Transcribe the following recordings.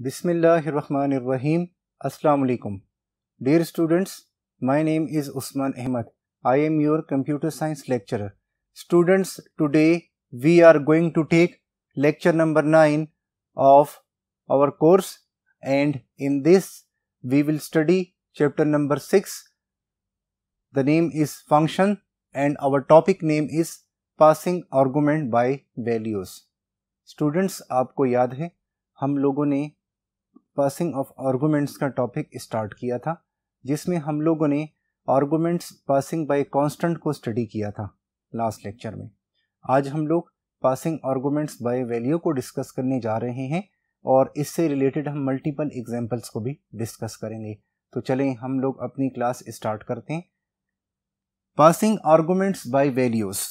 बिसमीम अल्लाम dear students my name is Usman Ahmed I am your computer science lecture students today we are going to take lecture number nine of our course and in this we will study chapter number six the name is function and our topic name is passing argument by values students आपको याद है हम लोगों ने passing of arguments का topic start किया था जिसमें हम लोगों ने आर्गूमेंट्स पासिंग बाय कांस्टेंट को स्टडी किया था लास्ट लेक्चर में आज हम लोग पासिंग आर्गूमेंट्स बाय वैल्यू को डिस्कस करने जा रहे हैं और इससे रिलेटेड हम मल्टीपल एग्जाम्पल्स को भी डिस्कस करेंगे तो चलें हम लोग अपनी क्लास स्टार्ट करते हैं passing arguments by values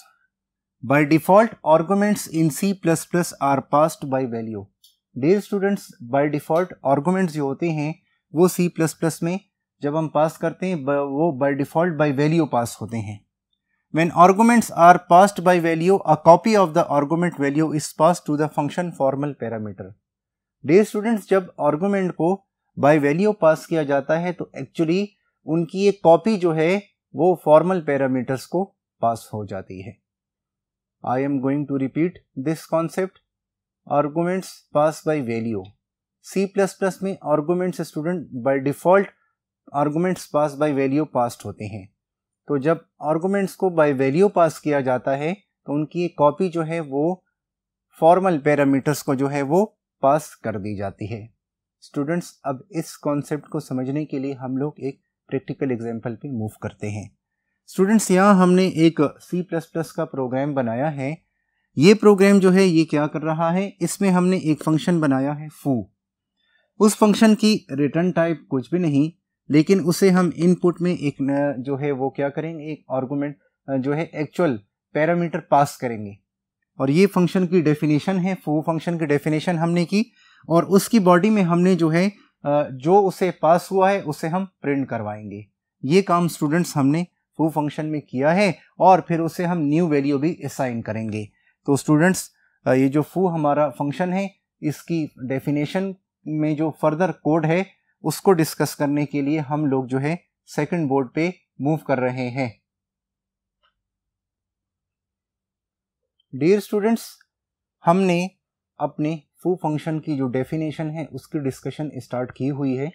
arguments in C plus plus are passed by value dear students by default arguments जो होते हैं वो सी प्लस प्लस में जब हम पास करते हैं वो by default by value pass होते हैं When arguments are passed by value a copy of the argument value is pass to the function formal parameter dear students जब आर्गूमेंट को बाय वैल्यू पास किया जाता है तो एक्चुअली उनकी एक कॉपी जो है वो फॉर्मल पैरामीटर्स को पास हो जाती है I am going to repeat this concept arguments pass by value C plus plus में arguments student by default arguments pass by value passed होते हैं तो जब आर्गूमेंट्स को बाई वैल्यू पास किया जाता है तो उनकी कॉपी जो है वो फॉर्मल पैरामीटर्स को जो है वो पास कर दी जाती है स्टूडेंट्स अब इस कॉन्सेप्ट को समझने के लिए हम लोग एक प्रैक्टिकल एग्जाम्पल पर मूव करते हैं स्टूडेंट्स यहाँ हमने एक सी प्लस प्लस का प्रोग्राम बनाया है ये प्रोग्राम जो है ये क्या कर रहा है इसमें हमने एक फंक्शन बनाया है फू उस फंक्शन की रिटर्न टाइप कुछ भी नहीं लेकिन उसे हम इनपुट में एक जो है वो क्या करेंगे एक आर्गूमेंट जो है एक्चुअल पैरामीटर पास करेंगे और ये फंक्शन की डेफिनेशन है फू फंक्शन की डेफिनेशन हमने की और उसकी बॉडी में हमने जो है जो उसे पास हुआ है उसे हम प्रिंट करवाएंगे ये काम स्टूडेंट्स हमने फू फंक्शन में किया है और फिर उसे हम न्यू वैल्यू भी असाइन करेंगे तो स्टूडेंट्स ये जो फू हमारा फंक्शन है इसकी डेफिनेशन में जो फर्दर कोड है उसको डिस्कस करने के लिए हम लोग जो है सेकंड बोर्ड पे मूव कर रहे हैं डियर स्टूडेंट्स हमने अपने फू फंक्शन की जो डेफिनेशन है उसकी डिस्कशन स्टार्ट की हुई है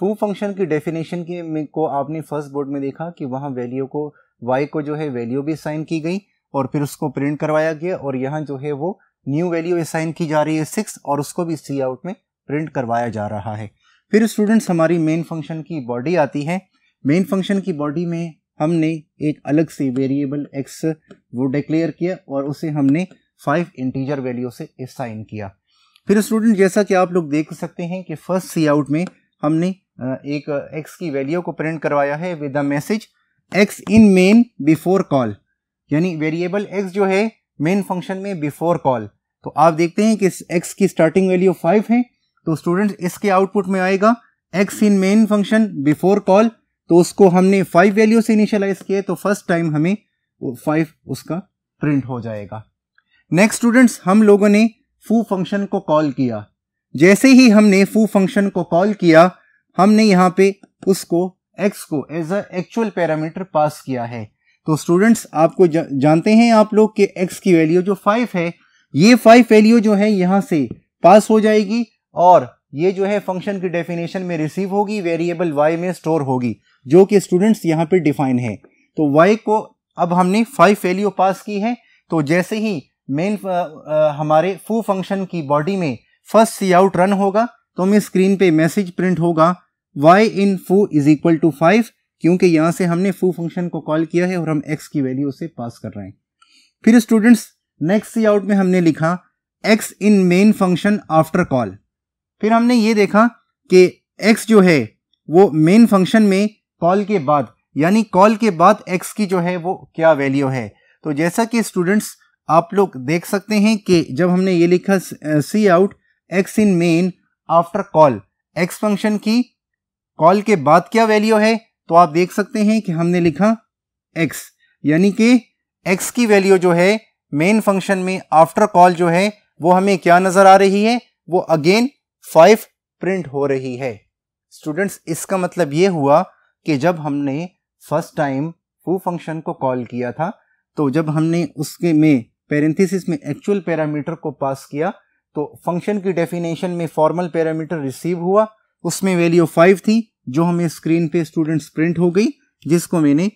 फू फंक्शन की डेफिनेशन के को आपने फर्स्ट बोर्ड में देखा कि वहाँ वैल्यू को वाई को जो है वैल्यू भी साइन की गई और फिर उसको प्रिंट करवाया गया और यहाँ जो है वो न्यू वैल्यू असाइन की जा रही है सिक्स और उसको भी सी आउट में प्रिंट करवाया जा रहा है फिर स्टूडेंट्स हमारी मेन फंक्शन की बॉडी आती है मेन फंक्शन की बॉडी में हमने एक अलग से वेरिएबल एक्स वो डिक्लेयर किया और उसे हमने फाइव इंटीजर वैल्यू से असाइन किया फिर स्टूडेंट जैसा कि आप लोग देख सकते हैं कि फर्स्ट सी आउट में हमने एक एक्स की वैल्यू को प्रिंट करवाया है with the message X in main before call यानी वेरिएबल एक्स जो है मेन फंक्शन में बिफोर कॉल तो आप देखते हैं कि एक्स की स्टार्टिंग वैल्यू फाइव है तो स्टूडेंट इसके आउटपुट में आएगा X in main function before call तो उसको हमने फाइव वैल्यू से इनिशियलाइज किया तो फर्स्ट टाइम हमें फाइव उसका प्रिंट हो जाएगा नेक्स्ट स्टूडेंट्स हम लोगों ने फू फंक्शन को कॉल किया जैसे ही हमने फू फंक्शन को कॉल किया हमने यहाँ पे उसको एक्स को as a actual parameter pass किया है तो स्टूडेंट्स आपको जा, जानते हैं आप लोग कि एक्स की वैल्यू जो फाइव है ये फाइव वैल्यू जो है यहाँ से पास हो जाएगी और ये जो है फंक्शन की डेफिनेशन में रिसीव होगी वेरिएबल वाई में स्टोर होगी जो कि स्टूडेंट्स यहाँ पे डिफाइन है तो वाई को अब हमने फाइव वैल्यू पास की है तो जैसे ही मेन हमारे फू फंक्शन की बॉडी में फर्स्ट सी आउट रन होगा तो हमें स्क्रीन पे मैसेज प्रिंट होगा Y in foo is equal to five क्योंकि यहाँ से हमने फू फंक्शन को कॉल किया है और हम एक्स की वैल्यू उसे पास कर रहे हैं फिर स्टूडेंट्स नेक्स्ट सी आउट में हमने लिखा X in main function after call फिर हमने ये देखा कि एक्स जो है वो मेन फंक्शन में कॉल के बाद यानी कॉल के बाद एक्स की जो है वो क्या वैल्यू है तो जैसा कि स्टूडेंट्स आप लोग देख सकते हैं कि जब हमने ये लिखा C out x in main after call X function की कॉल के बाद क्या वैल्यू है तो आप देख सकते हैं कि हमने लिखा x यानी कि x की वैल्यू जो है मेन फंक्शन में आफ्टर कॉल जो है वो हमें क्या नज़र आ रही है वो अगेन फाइव प्रिंट हो रही है स्टूडेंट्स इसका मतलब ये हुआ कि जब हमने फर्स्ट टाइम फू फंक्शन को कॉल किया था तो जब हमने उसके में पेरेंथिस में एक्चुअल पैरामीटर को पास किया तो फंक्शन की डेफिनेशन में फॉर्मल पैरामीटर रिसीव हुआ उसमें वैल्यू फाइव थी जो हमें स्क्रीन पे स्टूडेंट्स प्रिंट हो गई जिसको मैंने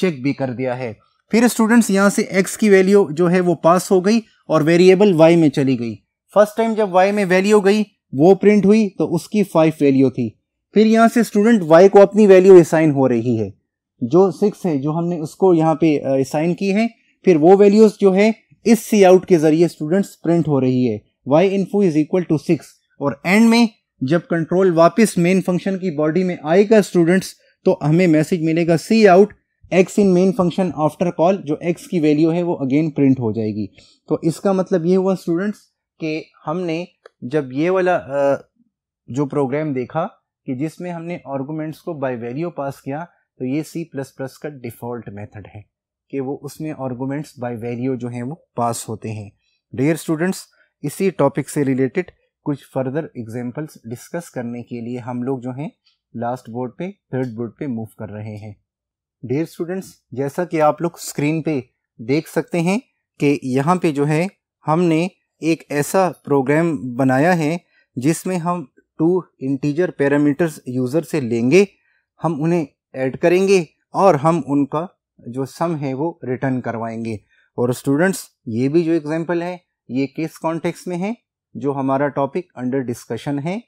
चेक भी कर दिया है फिर स्टूडेंट्स यहाँ से एक्स की वैल्यू जो है वो पास हो गई और वेरिएबल वाई में चली गई फर्स्ट टाइम जब वाई में वैल्यू गई वो प्रिंट हुई तो उसकी फाइव वैल्यू थी फिर यहाँ से स्टूडेंट वाई को अपनी वैल्यू असाइन हो रही है जो सिक्स है जो हमने उसको यहाँ पे असाइन की है फिर वो वैल्यूज जो है इस सी आउट के जरिए स्टूडेंट्स प्रिंट हो रही है in info is equal to six और एंड में जब कंट्रोल वापस मेन फंक्शन की बॉडी में आएगा स्टूडेंट्स तो हमें मैसेज मिलेगा c out x in main function after call जो एक्स की वैल्यू है वो अगेन प्रिंट हो जाएगी तो इसका मतलब ये हुआ स्टूडेंट्स कि हमने जब ये वाला जो प्रोग्राम देखा कि जिसमें हमने आर्गूमेंट्स को बाई वैल्यू पास किया तो ये सी प्लस प्लस का डिफ़ॉल्ट मेथड है कि वो उसमें आर्गूमेंट्स बाई वैल्यू जो हैं वो पास होते हैं डेयर स्टूडेंट्स इसी टॉपिक से रिलेटेड कुछ फर्दर एग्जाम्पल्स डिस्कस करने के लिए हम लोग जो हैं लास्ट बोर्ड पे थर्ड बोर्ड पे मूव कर रहे हैं डेयर स्टूडेंट्स जैसा कि आप लोग स्क्रीन पे देख सकते हैं कि यहाँ पे जो है हमने एक ऐसा प्रोग्राम बनाया है जिसमें हम टू इंटीजर पैरामीटर्स यूज़र से लेंगे हम उन्हें ऐड करेंगे और हम उनका जो सम है वो रिटर्न करवाएंगे और स्टूडेंट्स ये भी जो एग्जाम्पल है ये किस कॉन्टेक्स्ट में है जो हमारा टॉपिक अंडर डिस्कशन है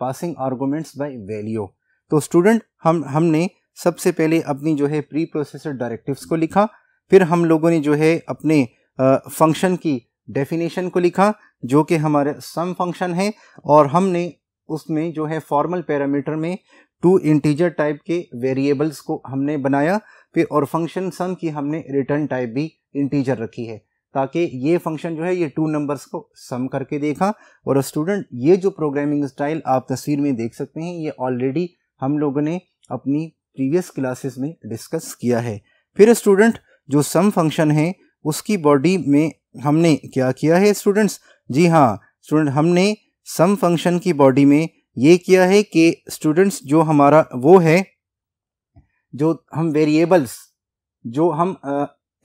पासिंग आर्गूमेंट्स बाय वैल्यू तो स्टूडेंट हम हमने सबसे पहले अपनी जो है प्री प्रोसेसर डायरेक्टिव्स को लिखा फिर हम लोगों ने जो है अपने फंक्शन की डेफिनेशन को लिखा जो कि हमारे सम फंक्शन है और हमने उसमें जो है फॉर्मल पैरामीटर में टू इंटीजर टाइप के वेरिएबल्स को हमने बनाया फिर और फंक्शन सम की हमने रिटर्न टाइप भी इंटीजर रखी है ताकि ये फंक्शन जो है ये टू नंबर्स को सम करके देखा और स्टूडेंट ये जो प्रोग्रामिंग स्टाइल आप तस्वीर में देख सकते हैं ये ऑलरेडी हम लोगों ने अपनी प्रीवियस क्लासेस में डिस्कस किया है फिर स्टूडेंट जो सम फंक्शन है उसकी बॉडी में हमने क्या किया है स्टूडेंट्स जी हाँ स्टूडेंट हमने सम फंक्शन की बॉडी में ये किया है कि स्टूडेंट्स जो हमारा वो है जो हम वेरिएबल्स जो हम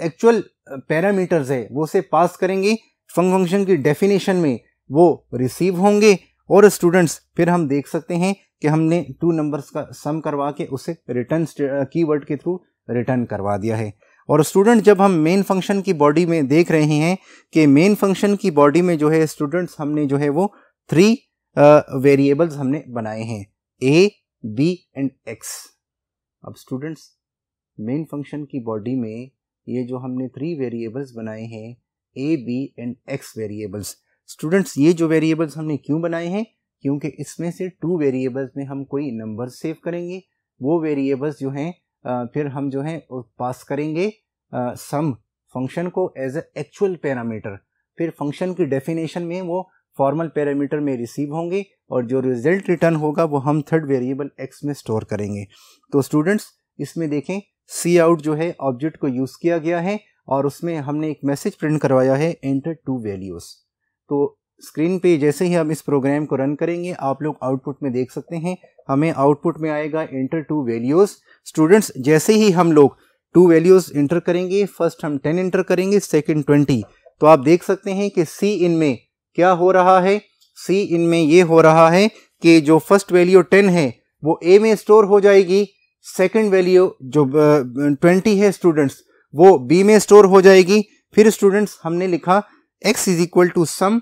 एक्चुअल पैरामीटर्स uh, है वो से पास करेंगे फंग फंक्शन की डेफिनेशन में वो रिसीव होंगे और स्टूडेंट्स फिर हम देख सकते हैं कि हमने टू नंबर्स का सम करवा के उसे रिटर्न कीवर्ड uh, के थ्रू रिटर्न करवा दिया है और स्टूडेंट जब हम मेन फंक्शन की बॉडी में देख रहे हैं कि मेन फंक्शन की बॉडी में जो है स्टूडेंट्स हमने जो है वो थ्री वेरिएबल्स uh, हमने बनाए हैं ए बी एंड एक्स अब स्टूडेंट्स मेन फंक्शन की बॉडी में ये जो हमने थ्री वेरिएबल्स बनाए हैं a b and x variables students ये जो वेरिएबल्स हमने क्यों बनाए हैं क्योंकि इसमें से टू वेरिएबल्स में हम कोई नंबर सेव करेंगे वो वेरिएबल्स जो हैं फिर हम जो हैं पास करेंगे सम फंक्शन को एज ए एक्चुअल पैरामीटर फिर फंक्शन की डेफिनेशन में वो फॉर्मल पैरामीटर में रिसीव होंगे और जो रिजल्ट रिटर्न होगा वो हम थर्ड वेरिएबल एक्स में स्टोर करेंगे तो स्टूडेंट्स इसमें देखें सी आउट जो है ऑब्जेक्ट को यूज़ किया गया है और उसमें हमने एक मैसेज प्रिंट करवाया है एंटर टू वैल्यूज़ तो स्क्रीन पे जैसे ही हम इस प्रोग्राम को रन करेंगे आप लोग आउटपुट में देख सकते हैं हमें आउटपुट में आएगा इंटर टू वैल्यूज़ स्टूडेंट्स जैसे ही हम लोग टू वैल्यूज़ इंटर करेंगे फर्स्ट हम टेन इंटर करेंगे सेकेंड ट्वेंटी तो आप देख सकते हैं कि सी इन में क्या हो रहा है सी इन में ये हो रहा है कि जो फर्स्ट वैल्यू टेन है वो ए में स्टोर हो जाएगी सेकंड वैल्यू जो ट्वेंटी है स्टूडेंट्स वो बी में स्टोर हो जाएगी फिर स्टूडेंट्स हमने लिखा x is equal to sum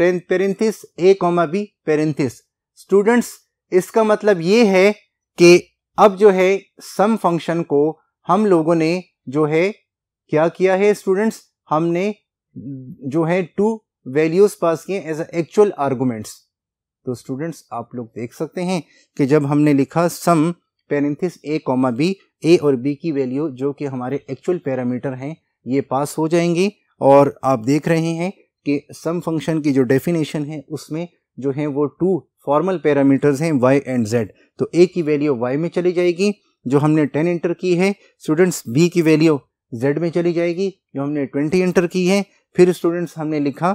parenthesis a comma b parenthesis students इसका मतलब ये है कि अब जो है सम फंक्शन को हम लोगों ने जो है क्या किया है स्टूडेंट्स हमने जो है टू वैल्यूज पास किए एज एक्चुअल आर्गूमेंट्स तो स्टूडेंट्स आप लोग देख सकते हैं कि जब हमने लिखा sum parenthesis a comma b a और बी की वैल्यू जो कि हमारे एक्चुअल पैरामीटर हैं ये पास हो जाएंगी और आप देख रहे हैं कि सम फंक्शन की जो डेफिनेशन है उसमें जो है वो टू फॉर्मल पैरामीटर्स हैं y एंड z तो a की वैल्यू y में चली जाएगी जो हमने 10 इंटर की है स्टूडेंट्स b की वैल्यू z में चली जाएगी जो हमने 20 इंटर की है फिर स्टूडेंट्स हमने लिखा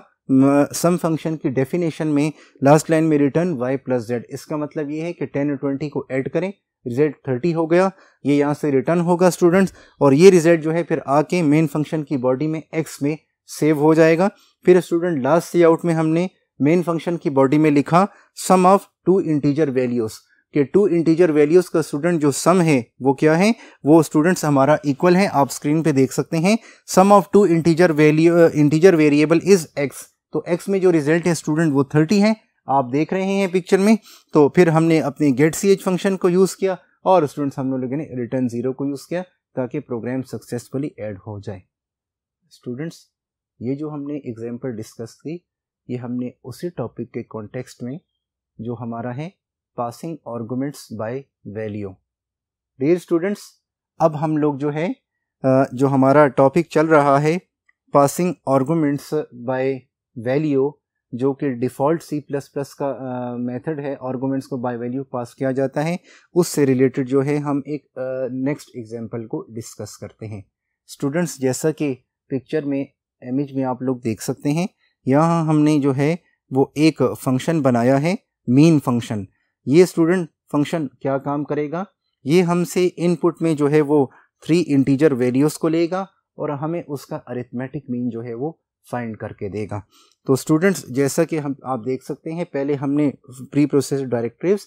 सम फंक्शन की डेफिनेशन में लास्ट लाइन में रिटर्न y प्लस जेड इसका मतलब ये है कि 10 और 20 को ऐड करें रिजल्ट थर्टी हो गया ये यहाँ से रिटर्न होगा स्टूडेंट्स और ये रिजल्ट जो है फिर आके मेन फंक्शन की बॉडी में एक्स में सेव हो जाएगा फिर स्टूडेंट लास्ट सी आउट में हमने मेन फंक्शन की बॉडी में लिखा sum of two integer values के टू इंटीजर वैल्यूज़ का स्टूडेंट जो सम है वो क्या है वो स्टूडेंट्स हमारा इक्वल है आप स्क्रीन पे देख सकते हैं sum of two integer value integer variable is x तो एक्स में जो रिजल्ट है स्टूडेंट वो थर्टी है आप देख रहे हैं पिक्चर में तो फिर हमने अपने गेट सी एच फंक्शन को यूज़ किया और स्टूडेंट्स हम लोगों ने रिटर्न ज़ीरो को यूज़ किया ताकि प्रोग्राम सक्सेसफुली ऐड हो जाए स्टूडेंट्स ये जो हमने एग्जाम्पल डिस्कस की ये हमने उसी टॉपिक के कॉन्टेक्स्ट में जो हमारा है passing arguments by value dear students अब हम लोग जो है जो हमारा टॉपिक चल रहा है पासिंग आर्गूमेंट्स बाय वैल्यू जो कि डिफ़ॉल्ट सी प्लस प्लस का मेथड है आर्गूमेंट्स को बाय वैल्यू पास किया जाता है उससे रिलेटेड जो है हम एक नेक्स्ट uh, एग्जांपल को डिस्कस करते हैं स्टूडेंट्स जैसा कि पिक्चर में इमेज में आप लोग देख सकते हैं यहाँ हमने जो है वो एक फंक्शन बनाया है मीन फंक्शन ये स्टूडेंट फंक्शन क्या काम करेगा ये हमसे इनपुट में जो है वो थ्री इंटीजर वैल्यूज़ को लेगा और हमें उसका अरिथमेटिक मीन जो है वो फाइंड करके देगा तो स्टूडेंट्स जैसा कि हम आप देख सकते हैं पहले हमने pre process directive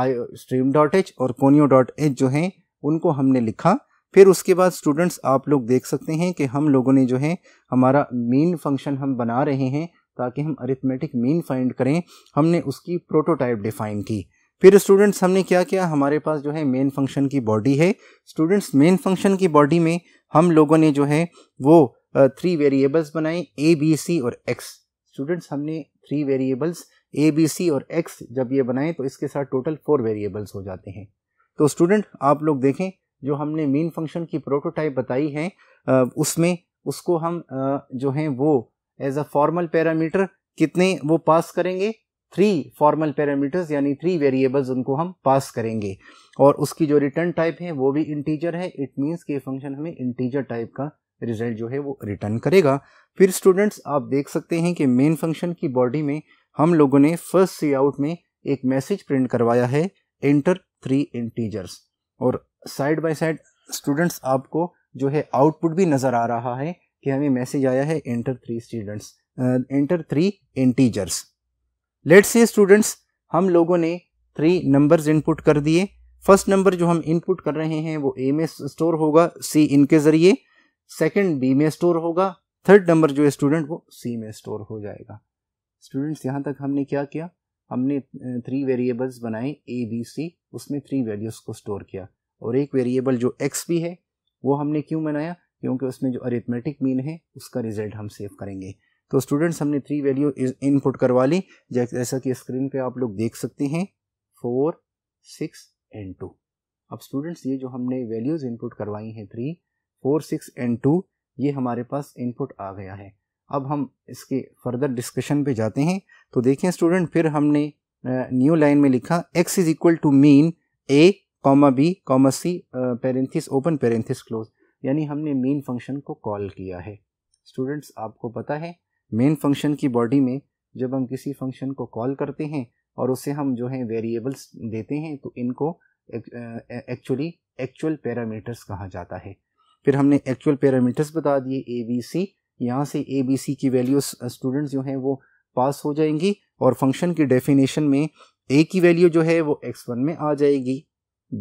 i stream dot h और कोनियो डॉट एच जो हैं उनको हमने लिखा फिर उसके बाद स्टूडेंट्स आप लोग देख सकते हैं कि हम लोगों ने जो है हमारा मेन फंक्शन हम बना रहे हैं ताकि हम अरिथमेटिक मेन फाइंड करें हमने उसकी प्रोटोटाइप डिफाइन की फिर स्टूडेंट्स हमने क्या किया हमारे पास जो है मेन फंक्शन की बॉडी है स्टूडेंट्स मेन फंक्शन की बॉडी में हम लोगों ने जो है वो थ्री वेरिएबल्स बनाए ए बी सी और एक्स स्टूडेंट्स हमने three variables a b c और एक्स जब ये बनाएं तो इसके साथ टोटल फोर वेरिएबल्स हो जाते हैं तो स्टूडेंट आप लोग देखें जो हमने मेन फंक्शन की प्रोटोटाइप बताई है उसमें उसको हम जो हैं वो एज अ फॉर्मल पैरामीटर कितने वो पास करेंगे थ्री फॉर्मल पैरामीटर्स यानी थ्री वेरिएबल्स उनको हम पास करेंगे और उसकी जो रिटर्न टाइप है वो भी इंटीजर है इट मीन्स कि ये फंक्शन हमें इंटीजर टाइप का रिजल्ट जो है वो रिटर्न करेगा फिर स्टूडेंट्स आप देख सकते हैं कि मेन फंक्शन की बॉडी में हम लोगों ने फर्स्ट सी आउट में एक मैसेज प्रिंट करवाया है एंटर थ्री इंटीजर्स और साइड बाय साइड स्टूडेंट्स आपको जो है आउटपुट भी नज़र आ रहा है कि हमें मैसेज आया है enter three students enter three integers let's say students हम लोगों ने थ्री नंबर्स इनपुट कर दिए फर्स्ट नंबर जो हम इनपुट कर रहे हैं वो ए में स्टोर होगा सी इनके ज़रिए सेकंड बी में स्टोर होगा थर्ड नंबर जो है स्टूडेंट वो सी में स्टोर हो जाएगा स्टूडेंट्स यहाँ तक हमने क्या किया हमने थ्री वेरिएबल्स बनाए ए बी सी उसमें थ्री वैल्यूज़ को स्टोर किया और एक वेरिएबल जो एक्स भी है वो हमने क्यों बनाया क्योंकि उसमें जो अरिथमेटिक मीन है उसका रिजल्ट हम सेव करेंगे तो स्टूडेंट्स हमने थ्री वैल्यू इनपुट करवा ली जैसा कि स्क्रीन पे आप लोग देख सकते हैं फोर सिक्स एंड टू अब स्टूडेंट्स ये जो हमने वैल्यूज़ इनपुट करवाई हैं three four six and two ये हमारे पास इनपुट आ गया है अब हम इसके फर्दर डिस्कशन पे जाते हैं तो देखें स्टूडेंट फिर हमने न्यू लाइन में लिखा x is equal to mean a comma b comma c parenthesis open parenthesis close यानी हमने मेन फंक्शन को कॉल किया है स्टूडेंट्स आपको पता है मेन फंक्शन की बॉडी में जब हम किसी फंक्शन को कॉल करते हैं और उसे हम जो है वेरिएबल्स देते हैं तो इनको एक्चुअली एक्चुअल पैरामीटर्स कहा जाता है फिर हमने एक्चुअल पैरामीटर्स बता दिए ए बी सी यहाँ से ए बी सी की वैल्यूज स्टूडेंट्स uh, जो हैं वो पास हो जाएंगी और फंक्शन की डेफिनेशन में ए की वैल्यू जो है वो एक्स वन में आ जाएगी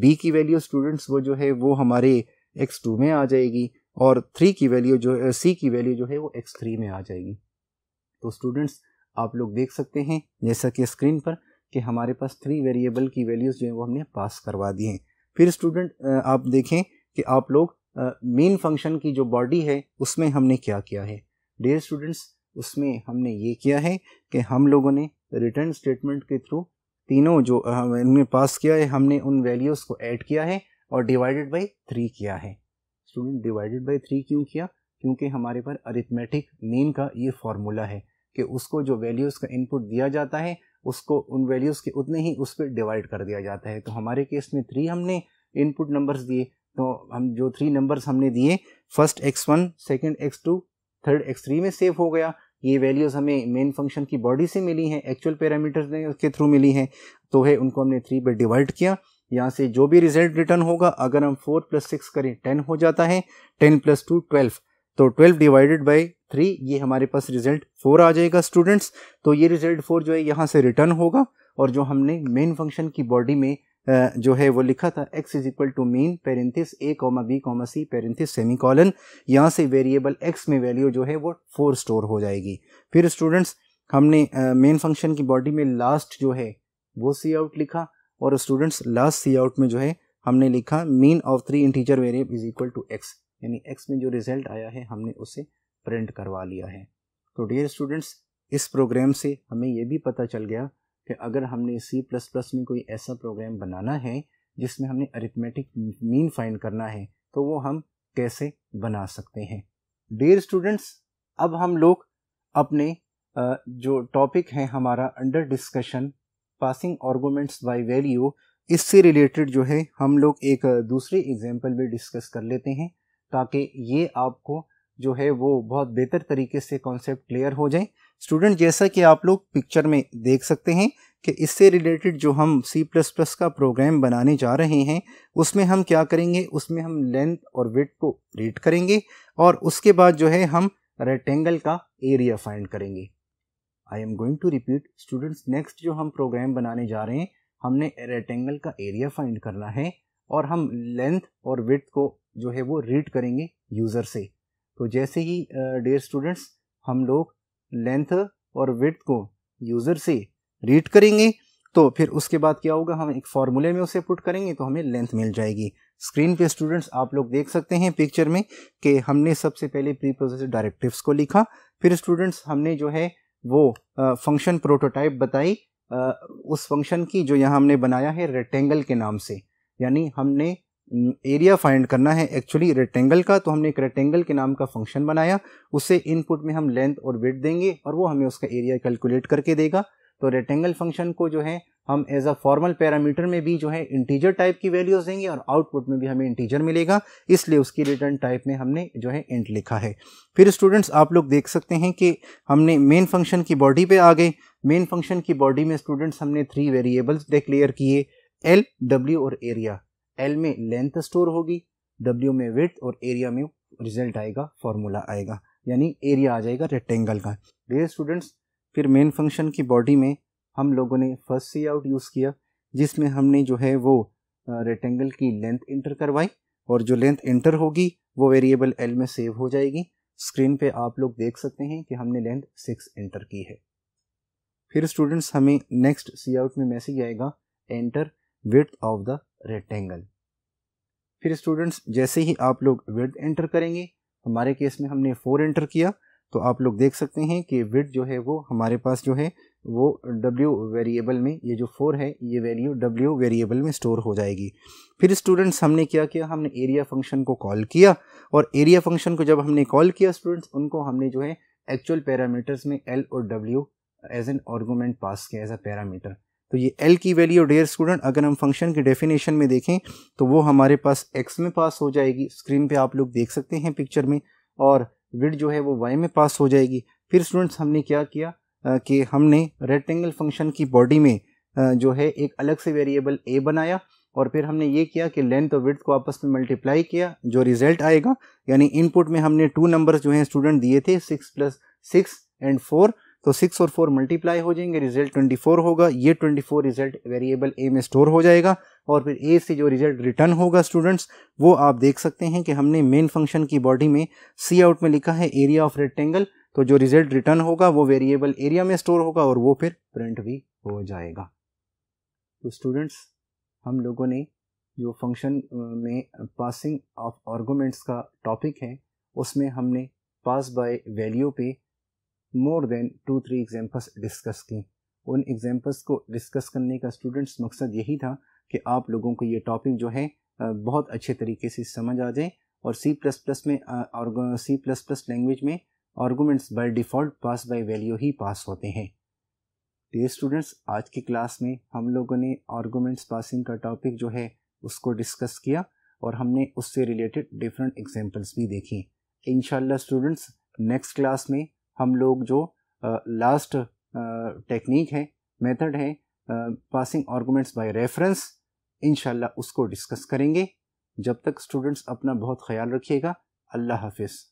बी की वैल्यू स्टूडेंट्स वो जो है वो हमारे एक्स टू में आ जाएगी और थ्री की वैल्यू जो सी uh, की वैल्यू जो है वो एक्स थ्री में आ जाएगी तो स्टूडेंट्स आप लोग देख सकते हैं जैसा कि स्क्रीन पर कि हमारे पास थ्री वेरिएबल की वैल्यूज़ जो है वो हमने पास करवा दी हैं फिर स्टूडेंट uh, आप देखें कि आप लोग मेन फंक्शन की जो बॉडी है उसमें हमने क्या किया है डियर स्टूडेंट्स उसमें हमने ये किया है कि हम लोगों ने रिटर्न स्टेटमेंट के थ्रू तीनों जो हमने पास किया है हमने उन वैल्यूज़ को ऐड किया है और डिवाइडेड बाई थ्री किया है स्टूडेंट डिवाइडेड बाई थ्री क्यों किया क्योंकि हमारे पर अरिथमेटिक मेन का ये फार्मूला है कि उसको जो वैल्यूज़ का इनपुट दिया जाता है उसको उन वैल्यूज़ के उतने ही उस पर डिवाइड कर दिया जाता है तो हमारे केस में थ्री हमने इनपुट नंबर्स दिए तो हम जो थ्री नंबर्स हमने दिए first x one second x two third x three में सेव हो गया ये वैल्यूज़ हमें मेन फंक्शन की बॉडी से मिली हैं एक्चुअल पैरामीटर्स ने उसके थ्रू मिली हैं तो है उनको हमने थ्री पर डिवाइड किया यहाँ से जो भी रिजल्ट रिटर्न होगा अगर हम फोर प्लस सिक्स करें टेन हो जाता है टेन प्लस टू ट्वेल्व तो ट्वेल्व डिवाइडेड बाई थ्री ये हमारे पास रिजल्ट फोर आ जाएगा स्टूडेंट्स तो ये रिजल्ट फोर जो है यहाँ से रिटर्न होगा और जो हमने मेन फंक्शन की बॉडी में जो है वो लिखा था x is equal to mean parenthesis a comma b comma c parenthesis semicolon यहाँ से वेरिएबल x में वैल्यू जो है वो फोर स्टोर हो जाएगी फिर स्टूडेंट्स हमने मेन फंक्शन की बॉडी में लास्ट जो है वो सी आउट लिखा और स्टूडेंट्स लास्ट सी आउट में जो है हमने लिखा mean of three integer variable is equal to x यानी एक्स में जो रिजल्ट आया है हमने उसे प्रिंट करवा लिया है तो डियर स्टूडेंट्स इस प्रोग्राम से हमें यह भी पता चल गया कि अगर हमने सी प्लस प्लस में कोई ऐसा प्रोग्राम बनाना है जिसमें हमने अरिथमेटिक मीन फाइन करना है तो वो हम कैसे बना सकते हैं डेयर स्टूडेंट्स अब हम लोग अपने जो टॉपिक है हमारा under discussion passing arguments by value इससे रिलेटेड जो है हम लोग एक दूसरे एग्जाम्पल भी डिस्कस कर लेते हैं ताकि ये आपको जो है वो बहुत बेहतर तरीके से कॉन्सेप्ट क्लियर हो जाए स्टूडेंट जैसा कि आप लोग पिक्चर में देख सकते हैं कि इससे रिलेटेड जो हम C++ का प्रोग्राम बनाने जा रहे हैं उसमें हम क्या करेंगे उसमें हम लेंथ और विथ को रेट करेंगे और उसके बाद जो है हम रेक्टेंगल का एरिया फाइंड करेंगे I am going to repeat students next जो हम प्रोग्राम बनाने जा रहे हैं हमने रेक्टेंगल का एरिया फाइंड करना है और हम लेंथ और विथ को जो है वो रीड करेंगे यूज़र से तो जैसे ही डेयर uh, स्टूडेंट्स हम लोग लेंथ और विथ को यूज़र से रीड करेंगे तो फिर उसके बाद क्या होगा हम एक फार्मूले में उसे पुट करेंगे तो हमें लेंथ मिल जाएगी स्क्रीन पे स्टूडेंट्स आप लोग देख सकते हैं पिक्चर में कि हमने सबसे पहले प्री प्रोसेसर डायरेक्टिव्स को लिखा फिर स्टूडेंट्स हमने जो है वो फंक्शन प्रोटोटाइप बताई उस फंक्शन की जो यहाँ हमने बनाया है रेक्टेंगल के नाम से यानी हमने एरिया फाइंड करना है एक्चुअली रेक्टेंगल का तो हमने एक रेक्टेंगल के नाम का फंक्शन बनाया उसे इनपुट में हम लेंथ और वेट देंगे और वो हमें उसका एरिया कैलकुलेट करके देगा तो रेक्टेंगल फंक्शन को जो है हम एज अ फॉर्मल पैरामीटर में भी जो है इंटीजर टाइप की वैल्यूज देंगे और आउटपुट में भी हमें इंटीजर मिलेगा इसलिए उसकी रिटर्न टाइप में हमने जो है इंट लिखा है फिर स्टूडेंट्स आप लोग देख सकते हैं कि हमने मेन फंक्शन की बॉडी पे आ गए मेन फंक्शन की बॉडी में स्टूडेंट्स हमने थ्री वेरिएबल्स डिक्लेयर किए एल डब्ल्यू और एरिया एल में लेंथ स्टोर होगी डब्ल्यू में विथ और एरिया में रिजल्ट आएगा फॉर्मूला आएगा यानी एरिया आ जाएगा रेक्टेंगल का डेयर स्टूडेंट्स फिर मेन फंक्शन की बॉडी में हम लोगों ने फर्स्ट सी आउट यूज़ किया जिसमें हमने जो है वो रेक्टेंगल की लेंथ इंटर करवाई और जो लेंथ इंटर होगी वो वेरिएबल एल में सेव हो जाएगी स्क्रीन पे आप लोग देख सकते हैं कि हमने लेंथ सिक्स इंटर की है फिर स्टूडेंट्स हमें नेक्स्ट सी आउट में मैसेज आएगा enter width of the rectangle फिर स्टूडेंट्स जैसे ही आप लोग विद एंटर करेंगे हमारे केस में हमने फोर एंटर किया तो आप लोग देख सकते हैं कि विथ जो है वो हमारे पास जो है वो W वेरिएबल में ये जो फोर है ये वैल्यू W वेरिएबल में स्टोर हो जाएगी फिर स्टूडेंट्स हमने क्या किया हमने एरिया फंक्शन को कॉल किया और एरिया फंक्शन को जब हमने कॉल किया स्टूडेंट्स उनको हमने जो है एक्चुअल पैरामीटर्स में L और W as an argument pass किया एज अ पैरामीटर तो ये एल की वैल्यू डेयर स्टूडेंट अगर हम फंक्शन के डेफिनेशन में देखें तो वो हमारे पास एक्स में पास हो जाएगी स्क्रीन पर आप लोग देख सकते हैं पिक्चर में और विड जो है वो वाई में पास हो जाएगी फिर स्टूडेंट्स हमने क्या किया कि हमने रेक्टेंगल फंक्शन की बॉडी में जो है एक अलग से वेरिएबल ए बनाया और फिर हमने ये किया कि लेंथ और विड्थ को आपस में मल्टीप्लाई किया जो रिजल्ट आएगा यानी इनपुट में हमने टू नंबर्स जो हैं स्टूडेंट दिए थे six plus six and four तो सिक्स और फोर मल्टीप्लाई हो जाएंगे रिजल्ट ट्वेंटी फोर होगा ये twenty four result variable a में स्टोर हो जाएगा और फिर ए से जो रिजल्ट रिटर्न होगा स्टूडेंट्स वो आप देख सकते हैं कि हमने मेन फंक्शन की बॉडी में सी आउट में लिखा है एरिया ऑफ रेक्टेंगल तो जो रिजल्ट रिटर्न होगा वो वेरिएबल एरिया में स्टोर होगा और वो फिर प्रिंट भी हो जाएगा तो स्टूडेंट्स हम लोगों ने जो फंक्शन में पासिंग ऑफ आर्गूमेंट्स का टॉपिक है उसमें हमने पास बाय वैल्यू पे more than two three examples discuss की उन एग्जाम्पल्स को डिस्कस करने का स्टूडेंट्स मकसद यही था कि आप लोगों को ये टॉपिक जो है बहुत अच्छे तरीके से समझ आ जाए और सी प्लस प्लस में सी प्लस प्लस लैंग्वेज में arguments by default pass by value ही पास होते हैं डे स्टूडेंट्स आज की क्लास में हम लोगों ने आर्गूमेंट्स पासिंग का टॉपिक जो है उसको डिस्कस किया और हमने उससे रिलेटेड डिफरेंट एग्जाम्पल्स भी देखी इन स्टूडेंट्स नेक्स्ट क्लास में हम लोग जो लास्ट टेक्निक है मेथड है पासिंग आर्गूमेंट्स बाय रेफरेंस इन उसको डिस्कस करेंगे जब तक स्टूडेंट्स अपना बहुत ख्याल रखिएगा अल्लाह हाफिज़